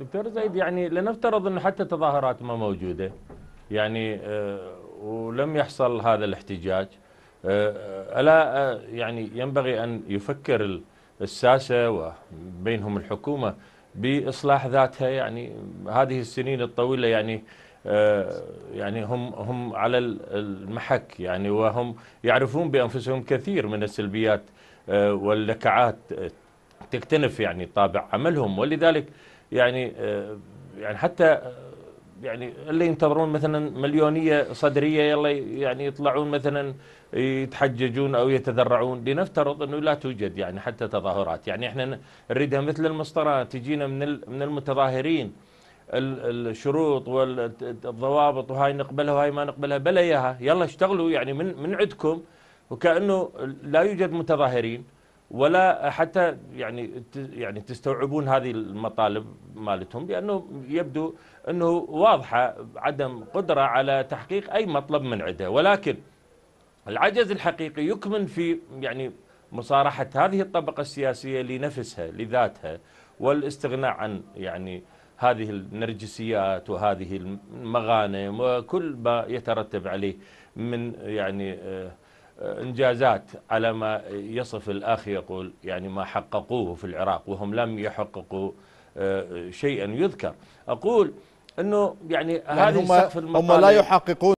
دكتور زيد يعني لنفترض انه حتى تظاهرات ما موجوده يعني آه، ولم يحصل هذا الاحتجاج آه، آه، الا يعني ينبغي ان يفكر الساسه وبينهم الحكومه باصلاح ذاتها يعني هذه السنين الطويله يعني يعني هم هم على المحك يعني وهم يعرفون بانفسهم كثير من السلبيات واللكعات تكتنف يعني طابع عملهم ولذلك يعني آه، يعني حتى آه، يعني اللي ينتظرون مثلا مليونيه صدريه يلا يعني يطلعون مثلا يتحججون او يتذرعون لنفترض انه لا توجد يعني حتى تظاهرات يعني احنا نريدها مثل المسطره تجينا من من المتظاهرين الشروط والضوابط وهاي نقبلها وهاي ما نقبلها بلا اياها يلا اشتغلوا يعني من من عندكم وكانه لا يوجد متظاهرين ولا حتى يعني يعني تستوعبون هذه المطالب مالتهم لانه يبدو انه واضحه عدم قدره على تحقيق اي مطلب من عنده ولكن العجز الحقيقي يكمن في يعني مصارحه هذه الطبقه السياسيه لنفسها لذاتها والاستغناء عن يعني هذه النرجسيات وهذه المغانم وكل ما يترتب عليه من يعني آه إنجازات على ما يصف الأخ يقول يعني ما حققوه في العراق وهم لم يحققوا آه، شيئا يذكر أقول أنه يعني, يعني هذه هم, هم لا يحققون